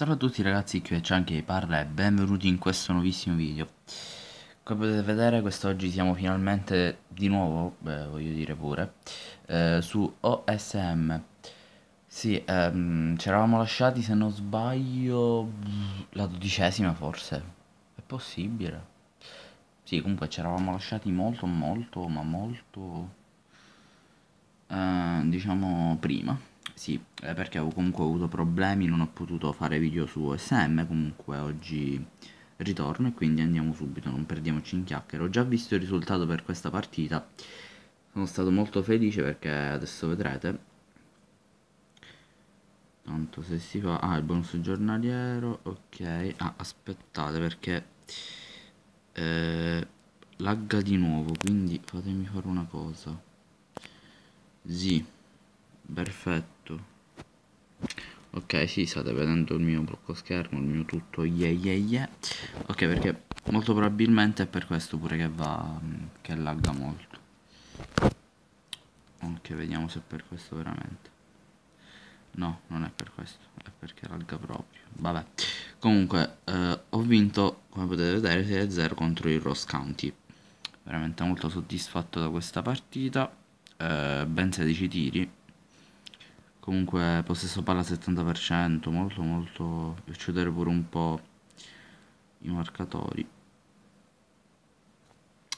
Salve a tutti ragazzi, qui è Cianchi che parla e benvenuti in questo nuovissimo video Come potete vedere quest'oggi siamo finalmente di nuovo, beh, voglio dire pure, eh, su OSM Sì, ehm, ci eravamo lasciati se non sbaglio la dodicesima forse È possibile Sì, comunque ci eravamo lasciati molto molto ma molto, eh, diciamo, prima sì, eh, perché ho comunque avuto problemi, non ho potuto fare video su SM, comunque oggi ritorno e quindi andiamo subito, non perdiamoci in chiacchiere. Ho già visto il risultato per questa partita, sono stato molto felice perché adesso vedrete. Tanto se si fa... Ah, il bonus giornaliero, ok. Ah, aspettate perché... Eh, lagga di nuovo, quindi fatemi fare una cosa. Sì perfetto ok sì state vedendo il mio blocco schermo il mio tutto yeah yeah yeah ok perché molto probabilmente è per questo pure che va che lagga molto ok vediamo se è per questo veramente no non è per questo è perché lagga proprio vabbè comunque eh, ho vinto come potete vedere 6 0 contro il Ross County veramente molto soddisfatto da questa partita eh, ben 16 tiri Comunque possesso palla 70%, molto molto... Per pure un po' i marcatori.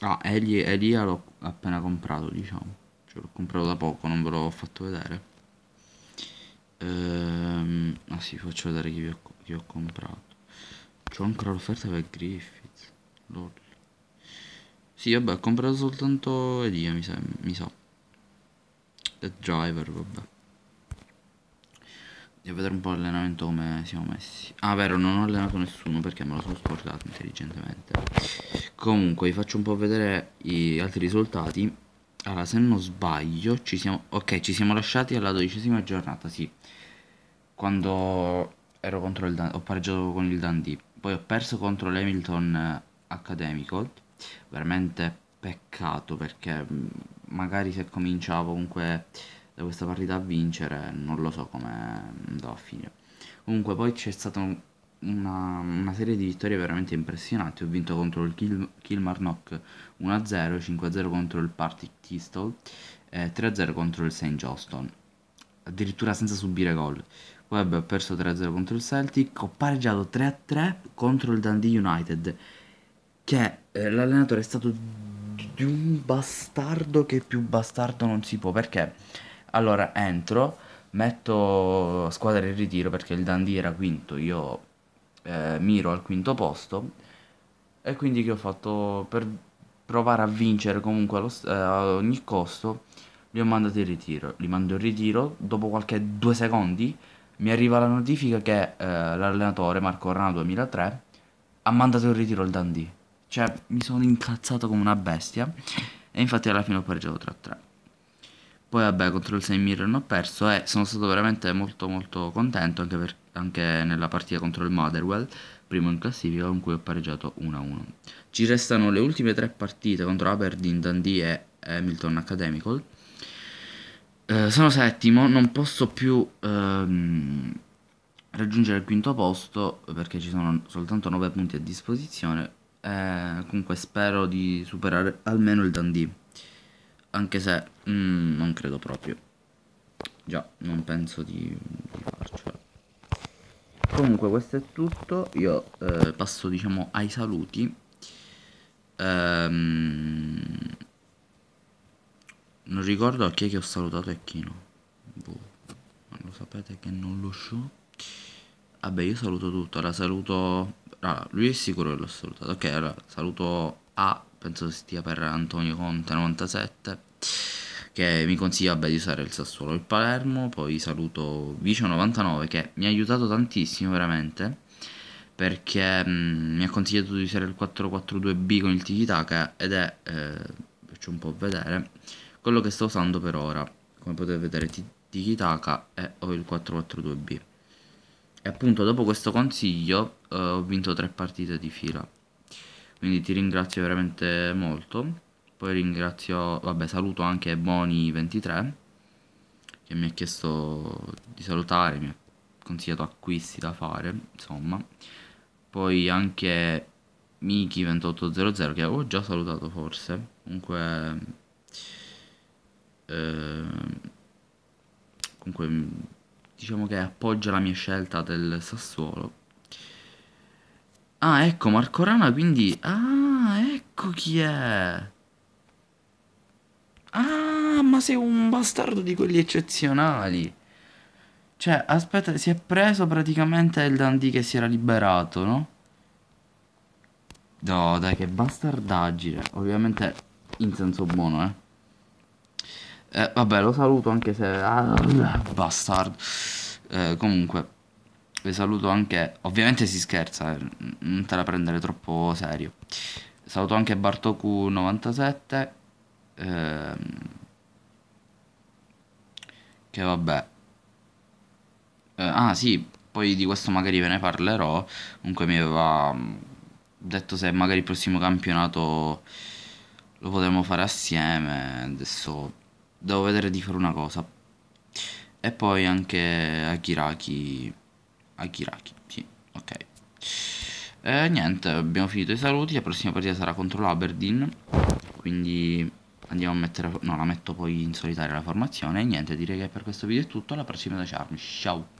Ah, Eli, Elia l'ho appena comprato, diciamo. Cioè l'ho comprato da poco, non ve l'ho fatto vedere. Ehm, ah sì, faccio vedere chi, ho, chi ho comprato. C'ho ancora l'offerta per Griffith. Lol. Sì, vabbè, ho comprato soltanto Elia, mi sa. Mi sa. Driver, vabbè. Devo vedere un po' l'allenamento come siamo messi. Ah, vero, non ho allenato nessuno perché me lo sono scordato intelligentemente. Comunque, vi faccio un po' vedere gli altri risultati. Allora, se non sbaglio, ci siamo... Ok, ci siamo lasciati alla dodicesima giornata, sì. Quando ero contro il Dundee, ho pareggiato con il Dundee. Poi ho perso contro l'Hamilton eh, Academical. Veramente peccato perché mm, magari se cominciavo comunque da questa partita a vincere non lo so come andrà a finire comunque poi c'è stata una, una, serie di vittorie veramente impressionanti ho vinto contro il Kil Kilmarnock 1-0 5-0 contro il Partick Tistol eh, 3-0 contro il St. Johnston addirittura senza subire gol Webb ha perso 3-0 contro il Celtic ho pareggiato 3-3 contro il Dundee United che eh, l'allenatore è stato di un bastardo che più bastardo non si può perché allora entro, metto squadra in ritiro perché il Dandy era quinto, io eh, miro al quinto posto e quindi che ho fatto per provare a vincere comunque allo, eh, a ogni costo li ho mandati in ritiro, li mando in ritiro, dopo qualche due secondi mi arriva la notifica che eh, l'allenatore Marco Rana 2003 ha mandato in ritiro il Dundee, cioè mi sono incazzato come una bestia e infatti alla fine ho pareggiato 3-3. Poi vabbè, contro il 6 Mirror ho perso e sono stato veramente molto molto contento anche, per, anche nella partita contro il Motherwell, primo in classifica con cui ho pareggiato 1-1. Ci restano le ultime tre partite contro Aberdeen, Dundee e Hamilton Academical. Eh, sono settimo, non posso più ehm, raggiungere il quinto posto perché ci sono soltanto 9 punti a disposizione. Eh, comunque spero di superare almeno il Dundee. Anche se mm, non credo proprio. Già, non penso di, di farcela. Comunque questo è tutto. Io eh, passo diciamo ai saluti. Ehm... Non ricordo a chi è che ho salutato e chi no. Boh. Lo sapete che non lo so. Vabbè, io saluto tutto. Allora saluto... Allora, lui è sicuro che l'ho salutato. Ok, allora saluto a penso stia per Antonio Conte 97 che mi consiglia di usare il Sassuolo il Palermo poi saluto Vicio 99 che mi ha aiutato tantissimo veramente perché mh, mm, mi ha consigliato di usare il 442B con il Tikitaka ed è eh, faccio un po' vedere quello che sto usando per ora come potete vedere Tikitaka e ho il 442B e appunto dopo questo consiglio eh, ho vinto tre partite di fila quindi ti ringrazio veramente molto. Poi ringrazio, vabbè, saluto anche Boni23 che mi ha chiesto di salutare, mi ha consigliato acquisti da fare, insomma. Poi anche Miki2800 che avevo già salutato forse, comunque... Eh, comunque diciamo che appoggia la mia scelta del Sassuolo Ah, ecco, Marco Rana, quindi... Ah, ecco chi è! Ah, ma sei un bastardo di quelli eccezionali! Cioè, aspetta, si è preso praticamente il dandy che si era liberato, no? No, dai, che bastardaggine. Ovviamente in senso buono, eh. Eh, vabbè, lo saluto anche se... Ah, bastardo. Eh, comunque vi saluto anche, ovviamente si scherza, eh, non te la prendere troppo serio. Saluto anche Bartoku97, ehm, che vabbè. Eh, ah sì, poi di questo magari ve ne parlerò, comunque mi aveva mm, detto se magari il prossimo campionato lo potremmo fare assieme, adesso devo vedere di fare una cosa. E poi anche Akiraki Aghiraki, sì, ok. Eh, niente, abbiamo finito i saluti, la prossima partita sarà contro l'Aberdeen, quindi andiamo a mettere, no la metto poi in solitaria la formazione, e niente direi che per questo video è tutto, alla prossima da Charm, ciao!